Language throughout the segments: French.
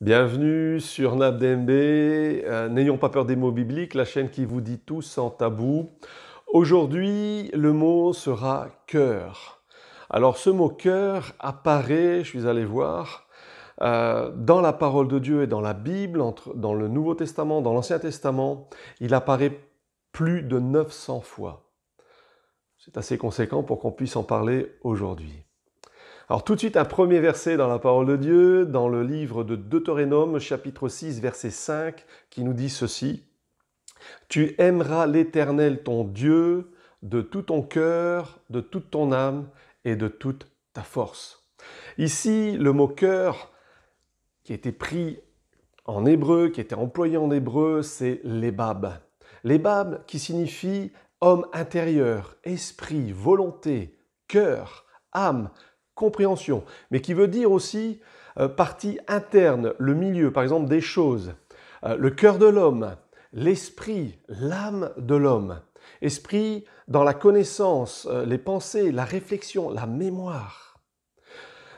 Bienvenue sur NabDMB, euh, n'ayons pas peur des mots bibliques, la chaîne qui vous dit tout sans tabou. Aujourd'hui, le mot sera cœur. Alors ce mot cœur apparaît, je suis allé voir, euh, dans la parole de Dieu et dans la Bible, dans le Nouveau Testament, dans l'Ancien Testament, il apparaît plus de 900 fois. C'est assez conséquent pour qu'on puisse en parler aujourd'hui. Alors tout de suite, un premier verset dans la parole de Dieu, dans le livre de Deutéronome, chapitre 6, verset 5, qui nous dit ceci. Tu aimeras l'Éternel ton Dieu de tout ton cœur, de toute ton âme et de toute ta force. Ici, le mot cœur qui était pris en hébreu, qui était employé en hébreu, c'est l'ébab. L'ébab qui signifie homme intérieur, esprit, volonté, cœur, âme, compréhension, mais qui veut dire aussi euh, partie interne, le milieu, par exemple des choses, euh, le cœur de l'homme, l'esprit, l'âme de l'homme. Esprit dans la connaissance, euh, les pensées, la réflexion, la mémoire.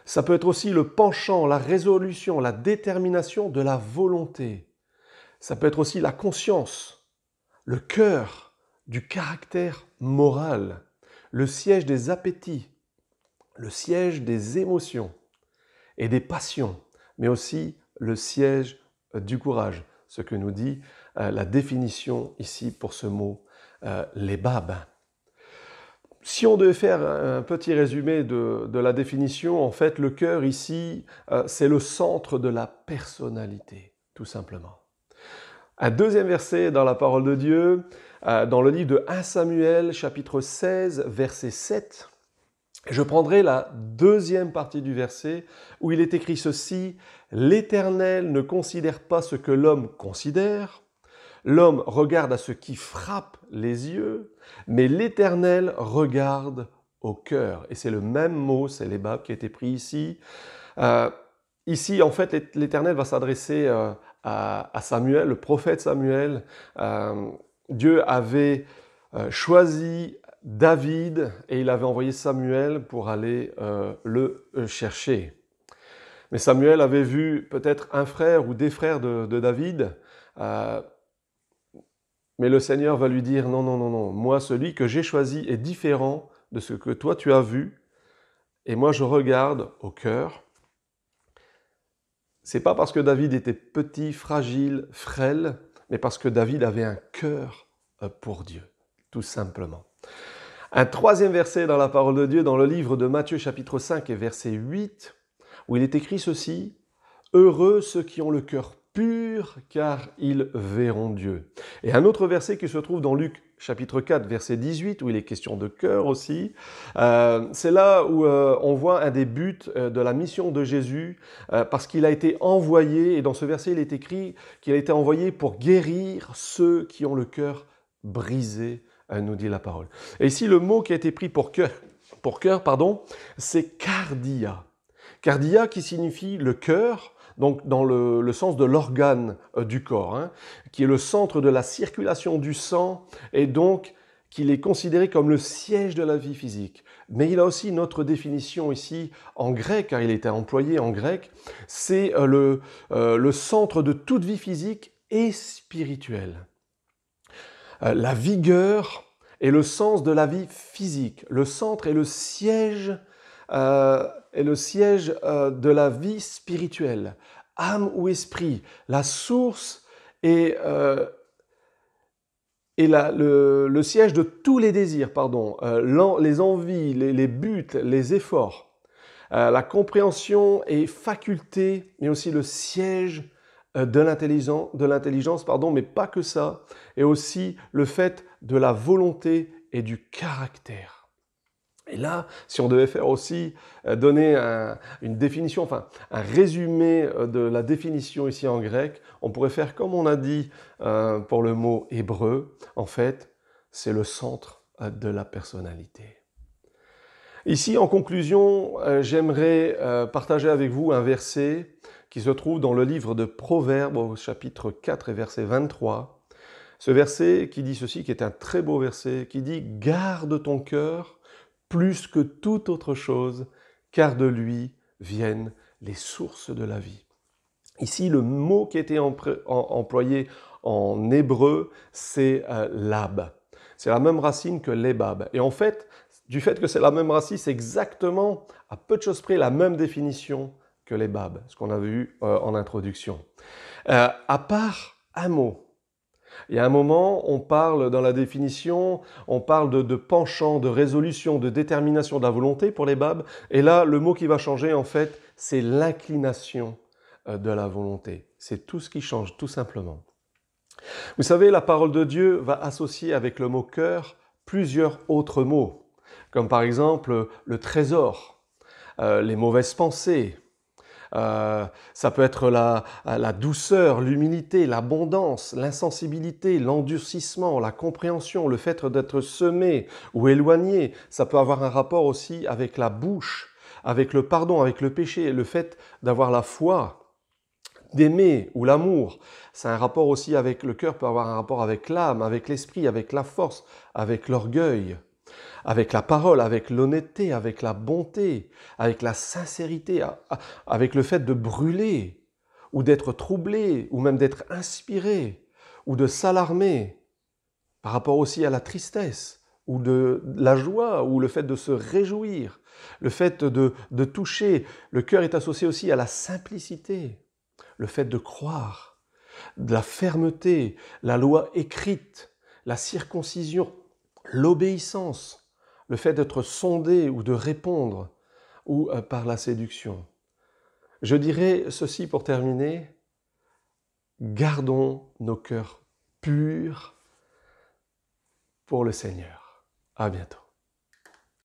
Ça peut être aussi le penchant, la résolution, la détermination de la volonté. Ça peut être aussi la conscience, le cœur du caractère moral, le siège des appétits, le siège des émotions et des passions, mais aussi le siège euh, du courage, ce que nous dit euh, la définition ici pour ce mot, euh, les babes. Si on devait faire un petit résumé de, la définition, en fait, le cœur ici, c'est le centre de la personnalité, tout simplement. Un deuxième verset dans la parole de Dieu, dans le livre de 1 Samuel, chapitre 16, verset 7, je prendrai la deuxième partie du verset où il est écrit ceci, L'Éternel ne considère pas ce que l'homme considère, l'homme regarde à ce qui frappe les yeux, mais l'Éternel regarde au cœur. Et c'est le même mot, c'est l'ébab qui a été pris ici. Euh, ici, en fait, l'Éternel va s'adresser euh, à, Samuel, le prophète Samuel. Euh, Dieu avait choisi David et il avait envoyé Samuel pour aller euh, le euh, chercher. Mais Samuel avait vu peut-être un frère ou des frères de, David. Euh, mais le Seigneur va lui dire, non, non, non, non, moi celui que j'ai choisi est différent de ce que toi tu as vu. Et moi je regarde au cœur. C'est pas parce que David était petit, fragile, frêle, mais parce que David avait un cœur pour Dieu tout simplement. Un troisième verset dans la parole de Dieu, dans le livre de Matthieu chapitre 5 et verset 8, où il est écrit ceci, Heureux ceux qui ont le cœur pur, car ils verront Dieu. Et un autre verset qui se trouve dans Luc chapitre 4, verset 18, où il est question de cœur aussi. Euh, c'est là où euh, on voit un des buts euh, de la mission de Jésus, parce qu'il a été envoyé, et dans ce verset il est écrit qu'il a été envoyé pour guérir ceux qui ont le cœur brisé nous dit la parole. Et ici, le mot qui a été pris pour cœur, pour cœur pardon, c'est cardia. Cardia qui signifie le cœur, donc dans le, sens de l'organe euh, du corps, hein, qui est le centre de la circulation du sang et donc qu'il est considéré comme le siège de la vie physique. Mais il a aussi une autre définition ici en grec, car il était employé en grec, c'est euh, euh, le centre de toute vie physique et spirituelle. Euh, la vigueur et le sens de la vie physique. Le centre est le siège, euh, le siège euh, de la vie spirituelle, âme ou esprit, la source est et le, siège de tous les désirs, pardon, les envies, les, buts, les efforts. la compréhension et faculté, mais aussi le siège euh, de l'intelligence, pardon, mais pas que ça, et aussi le fait de la volonté et du caractère. Et là, si on devait faire aussi euh, donner une définition, enfin un résumé euh, de la définition ici en grec, on pourrait faire comme on a dit pour le mot hébreu, en fait, c'est le centre de la personnalité. Ici, en conclusion, j'aimerais partager avec vous un verset qui se trouve dans le livre de Proverbes au chapitre 4 et verset 23. Ce verset qui dit ceci, qui est un très beau verset, qui dit ⁇ Garde ton cœur plus que toute autre chose, car de lui viennent les sources de la vie. ⁇ Ici, le mot qui était employé en hébreu, c'est euh, lab. C'est la même racine que lebab. Et en fait, du fait que c'est la même racine, c'est exactement, à peu de choses près, la même définition que les babes ce qu'on a vu euh, en introduction. Euh, à part un mot, il y a un moment, on parle dans la définition, on parle de, penchant, de résolution, de détermination de la volonté pour les babes et là, le mot qui va changer, en fait, c'est l'inclination euh, de la volonté. C'est tout ce qui change, tout simplement. Vous savez, la parole de Dieu va associer avec le mot cœur plusieurs autres mots, comme par exemple le trésor, les mauvaises pensées, euh, ça peut être la, la douceur, l'humilité, l'abondance, l'insensibilité, l'endurcissement, la compréhension, le fait d'être semé ou éloigné. Ça peut avoir un rapport aussi avec la bouche, avec le pardon, avec le péché, le fait d'avoir la foi d'aimer ou l'amour. C'est un rapport aussi avec le cœur, peut avoir un rapport avec l'âme, avec l'esprit, avec la force, avec l'orgueil avec la parole, avec l'honnêteté, avec la bonté, avec la sincérité, avec le fait de brûler, ou d'être troublé, ou même d'être inspiré, ou de s'alarmer par rapport aussi à la tristesse, ou de la joie, ou le fait de se réjouir, le fait de, de toucher. Le cœur est associé aussi à la simplicité, le fait de croire, de la fermeté, la loi écrite, la circoncision, l'obéissance, le fait d'être sondé ou de répondre ou euh, par la séduction. Je dirais ceci pour terminer, gardons nos cœurs purs pour le Seigneur. À bientôt.